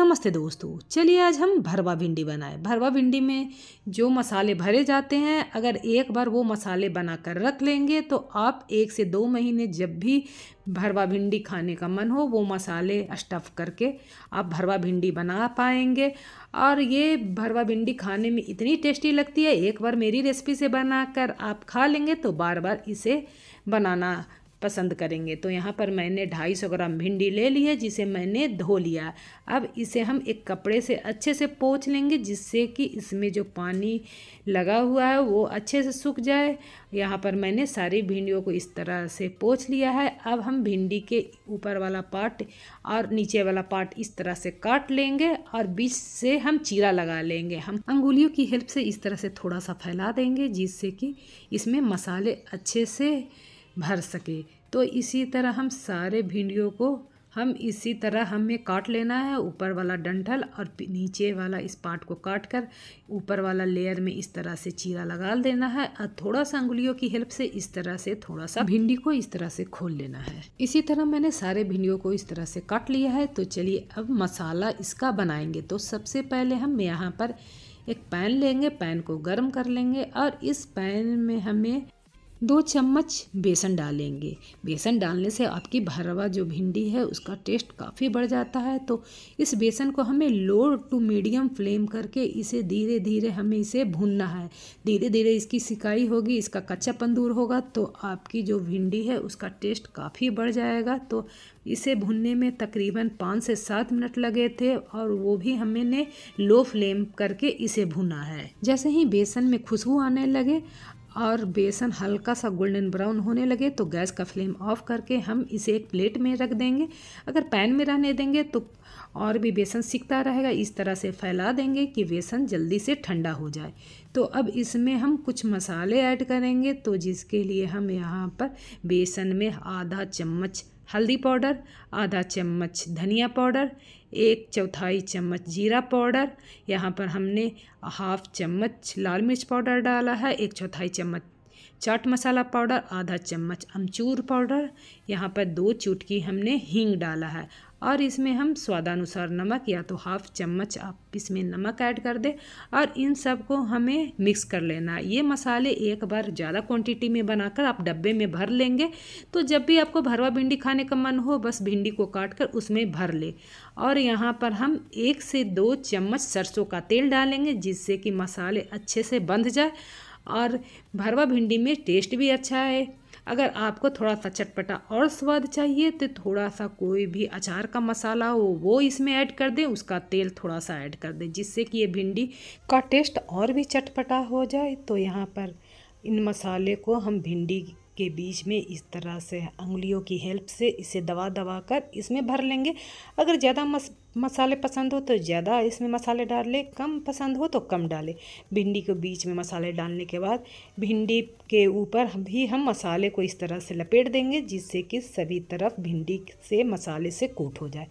नमस्ते दोस्तों चलिए आज हम भरवा भिंडी बनाए भरवा भिंडी में जो मसाले भरे जाते हैं अगर एक बार वो मसाले बना कर रख लेंगे तो आप एक से दो महीने जब भी भरवा भिंडी खाने का मन हो वो मसाले स्टफ़ करके आप भरवा भिंडी बना पाएंगे और ये भरवा भिंडी खाने में इतनी टेस्टी लगती है एक बार मेरी रेसिपी से बनाकर आप खा लेंगे तो बार बार इसे बनाना पसंद करेंगे तो यहाँ पर मैंने 250 ग्राम भिंडी ले ली है जिसे मैंने धो लिया अब इसे हम एक कपड़े से अच्छे से पोछ लेंगे जिससे कि इसमें जो पानी लगा हुआ है वो अच्छे से सूख जाए यहाँ पर मैंने सारी भिंडियों को इस तरह से पोछ लिया है अब हम भिंडी के ऊपर वाला पार्ट और नीचे वाला पार्ट इस तरह से काट लेंगे और बीच से हम चीरा लगा लेंगे हम अंगुलियों की हेल्प से इस तरह से थोड़ा सा फैला देंगे जिससे कि इसमें मसाले अच्छे से भर सके तो इसी तरह हम सारे भिंडियों को हम इसी तरह हमें काट लेना है ऊपर वाला डंठल और नीचे वाला इस पार्ट को काट कर ऊपर वाला लेयर में इस तरह से चीरा लगा देना है और थोड़ा सा उंगलियों की हेल्प से इस तरह से थोड़ा सा भिंडी को इस तरह से खोल लेना है इसी तरह मैंने सारे भिंडियों को इस तरह से काट लिया है तो चलिए अब मसाला इसका बनाएंगे तो सबसे पहले हम यहाँ पर एक पैन लेंगे पैन को गर्म कर लेंगे और इस पैन में हमें दो चम्मच बेसन डालेंगे बेसन डालने से आपकी भरवा जो भिंडी है उसका टेस्ट काफ़ी बढ़ जाता है तो इस बेसन को हमें लो टू मीडियम फ्लेम करके इसे धीरे धीरे हमें इसे भूनना है धीरे धीरे इसकी सिकाई होगी इसका कच्चापन दूर होगा तो आपकी जो भिंडी है उसका टेस्ट काफ़ी बढ़ जाएगा तो इसे भुनने में तकरीबन पाँच से सात मिनट लगे थे और वो भी हमने लो फ्लेम करके इसे भुना है जैसे ही बेसन में खुशबू आने लगे और बेसन हल्का सा गोल्डन ब्राउन होने लगे तो गैस का फ्लेम ऑफ करके हम इसे एक प्लेट में रख देंगे अगर पैन में रहने देंगे तो और भी बेसन सिकता रहेगा इस तरह से फैला देंगे कि बेसन जल्दी से ठंडा हो जाए तो अब इसमें हम कुछ मसाले ऐड करेंगे तो जिसके लिए हम यहाँ पर बेसन में आधा चम्मच हल्दी पाउडर आधा चम्मच धनिया पाउडर एक चौथाई चम्मच जीरा पाउडर यहाँ पर हमने हाफ चम्मच लाल मिर्च पाउडर डाला है एक चौथाई चम्मच चाट मसाला पाउडर आधा चम्मच अमचूर पाउडर यहाँ पर दो चुटकी हमने हींग डाला है और इसमें हम स्वादानुसार नमक या तो हाफ चम्मच आप इसमें नमक ऐड कर दें और इन सब को हमें मिक्स कर लेना ये मसाले एक बार ज़्यादा क्वांटिटी में बनाकर आप डब्बे में भर लेंगे तो जब भी आपको भरवा भिंडी खाने का मन हो बस भिंडी को काट कर उसमें भर ले और यहाँ पर हम एक से दो चम्मच सरसों का तेल डालेंगे जिससे कि मसाले अच्छे से बंध जाए और भरवा भिंडी में टेस्ट भी अच्छा है अगर आपको थोड़ा सा चटपटा और स्वाद चाहिए तो थोड़ा सा कोई भी अचार का मसाला हो वो इसमें ऐड कर दें उसका तेल थोड़ा सा ऐड कर दें जिससे कि ये भिंडी का टेस्ट और भी चटपटा हो जाए तो यहाँ पर इन मसाले को हम भिंडी के बीच में इस तरह से उंगलियों की हेल्प से इसे दबा दबा कर इसमें भर लेंगे अगर ज़्यादा मस मसाले पसंद हो तो ज़्यादा इसमें मसाले डाल लें कम पसंद हो तो कम डालें भिंडी को बीच में मसाले डालने के बाद भिंडी के ऊपर भी हम मसाले को इस तरह से लपेट देंगे जिससे कि सभी तरफ भिंडी से मसाले से कोट हो जाए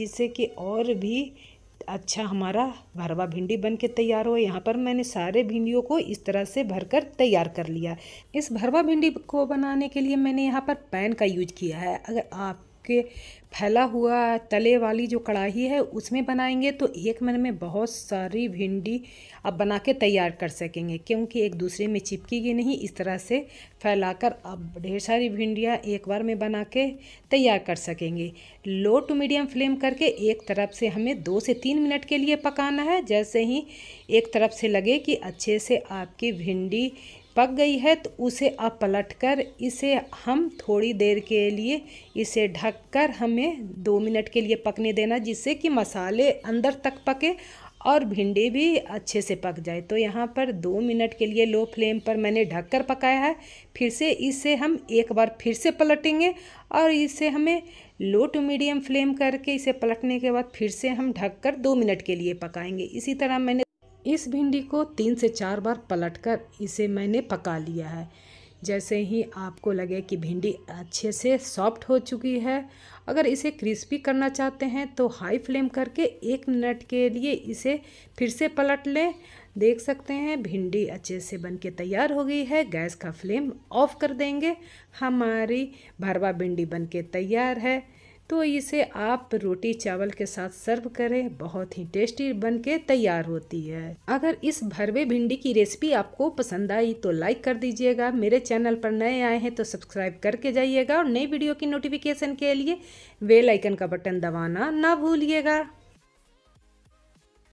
जिससे कि और भी अच्छा हमारा भरवा भिंडी बन के तैयार हो यहाँ पर मैंने सारे भिंडियों को इस तरह से भरकर तैयार कर लिया इस भरवा भिंडी को बनाने के लिए मैंने यहाँ पर पैन का यूज किया है अगर आप के फैला हुआ तले वाली जो कढ़ाई है उसमें बनाएंगे तो एक मन में बहुत सारी भिंडी आप बना के तैयार कर सकेंगे क्योंकि एक दूसरे में चिपकेगी नहीं इस तरह से फैलाकर आप ढेर सारी भिंडियाँ एक बार में बना के तैयार कर सकेंगे लो टू मीडियम फ्लेम करके एक तरफ से हमें दो से तीन मिनट के लिए पकाना है जैसे ही एक तरफ से लगे कि अच्छे से आपकी भिंडी पक गई है तो उसे अब पलट कर इसे हम थोड़ी देर के लिए इसे ढककर हमें दो मिनट के लिए पकने देना जिससे कि मसाले अंदर तक पके और भिंडी भी अच्छे से पक जाए तो यहाँ पर दो मिनट के लिए लो फ्लेम पर मैंने ढक कर पकाया है फिर से इसे हम एक बार फिर से पलटेंगे और इसे हमें लो टू मीडियम फ्लेम करके इसे पलटने के बाद फिर से हम ढककर दो मिनट के लिए पकाएंगे इसी तरह मैंने इस भिंडी को तीन से चार बार पलटकर इसे मैंने पका लिया है जैसे ही आपको लगे कि भिंडी अच्छे से सॉफ्ट हो चुकी है अगर इसे क्रिस्पी करना चाहते हैं तो हाई फ्लेम करके एक मिनट के लिए इसे फिर से पलट लें देख सकते हैं भिंडी अच्छे से बन के तैयार हो गई है गैस का फ्लेम ऑफ कर देंगे हमारी भरवा भिंडी बन के तैयार है तो इसे आप रोटी चावल के साथ सर्व करें बहुत ही टेस्टी बन के तैयार होती है अगर इस भरवे भिंडी की रेसिपी आपको पसंद आई तो लाइक कर दीजिएगा मेरे चैनल पर नए आए हैं तो सब्सक्राइब करके जाइएगा और नई वीडियो की नोटिफिकेशन के लिए वेलाइकन आइकन का बटन दबाना ना भूलिएगा